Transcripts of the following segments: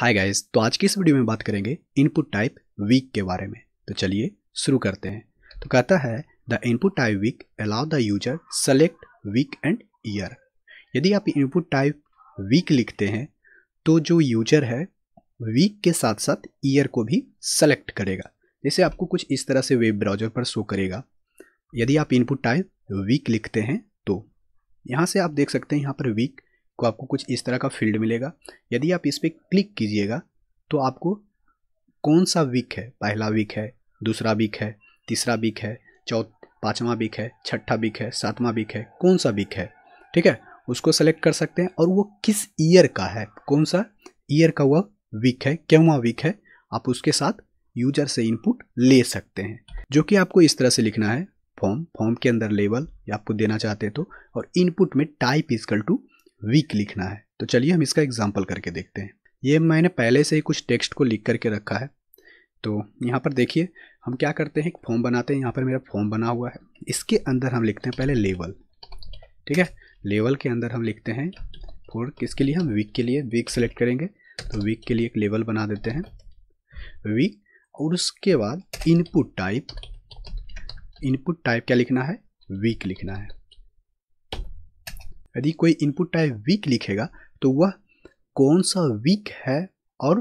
hi guys तो आज की इस वीडियो में बात करेंगे इनपुट टाइप वीक के बारे में तो चलिए शुरू करते हैं तो कहता है the input type week allow the user select week and year यदि आप इनपुट टाइप वीक लिखते हैं तो जो यूजर है वीक के साथ साथ ईयर को भी सेलेक्ट करेगा जैसे आपको कुछ इस तरह से वेब ब्राउजर पर शो करेगा यदि आप इनपुट टाइप वीक लिखते हैं तो यहाँ से आप देख सकते हैं यहाँ पर वीक को आपको कुछ इस तरह का फील्ड मिलेगा यदि आप इस पर क्लिक कीजिएगा तो आपको कौन सा वीक है पहला वीक है दूसरा वीक है तीसरा वीक है चौथ पाँचवा वीक है छठा वीक है सातवां वीक है कौन सा वीक है ठीक है उसको सेलेक्ट कर सकते हैं और वो किस ईयर का है कौन सा ईयर का वह वीक है क्यों वीक है आप उसके साथ यूजर से इनपुट ले सकते हैं जो कि आपको इस तरह से लिखना है फॉर्म फॉर्म के अंदर लेवल आपको देना चाहते हैं तो और इनपुट में टाइप इजकल टू वीक लिखना है तो चलिए हम इसका एग्जाम्पल करके देखते हैं ये मैंने पहले से ही कुछ टेक्स्ट को लिख करके रखा है तो यहाँ पर देखिए हम क्या करते हैं एक फॉर्म बनाते हैं यहाँ पर मेरा फॉर्म बना हुआ है इसके अंदर हम लिखते हैं पहले लेवल ठीक है लेवल के अंदर हम लिखते हैं फोर किसके लिए हम वीक के लिए वीक सेलेक्ट करेंगे तो वीक के लिए एक लेवल बना देते हैं वीक और उसके बाद इनपुट टाइप इनपुट टाइप क्या लिखना है वीक लिखना है यदि कोई इनपुट टाइप वीक लिखेगा तो वह कौन सा वीक है और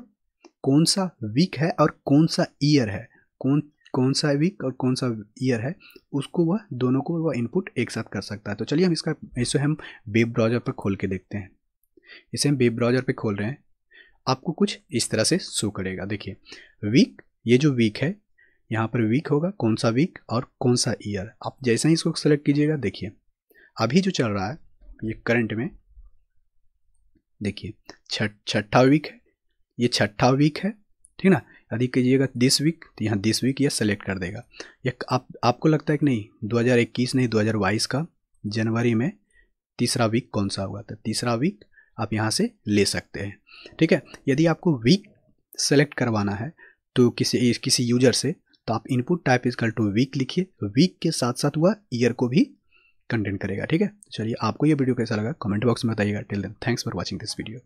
कौन सा वीक है और कौन सा ईयर है कौन कौन सा वीक और कौन सा ईयर है उसको वह दोनों को वह इनपुट एक साथ कर सकता है तो चलिए हम इसका इसे हम वेब ब्राउज़र पर खोल के देखते हैं इसे हम वेब ब्राउज़र पर खोल रहे हैं आपको कुछ इस तरह से शो करेगा देखिए वीक ये जो वीक है यहाँ पर वीक होगा कौन सा वीक और कौन सा ईयर आप जैसे ही इसको सेलेक्ट कीजिएगा देखिए अभी जो चल रहा है ये करंट में देखिए छठ छठा वीक है ये छठा वीक है ठीक ना यदि कीजिएगा दिस वीक तो यहाँ दिस वीक यह सेलेक्ट कर देगा ये आप आपको लगता है कि नहीं 2021 नहीं 2022 का जनवरी में तीसरा वीक कौन सा हुआ था तो तीसरा वीक आप यहाँ से ले सकते हैं ठीक है यदि आपको वीक सेलेक्ट करवाना है तो किसी किसी यूजर से तो आप इनपुट टाइप इज कल टू वीक लिखिए वीक के साथ साथ वह ईयर को भी कंटेंट करेगा ठीक है चलिए आपको ये वीडियो कैसा लगा कमेंट बॉक्स में बताइएगा till then thanks for watching this video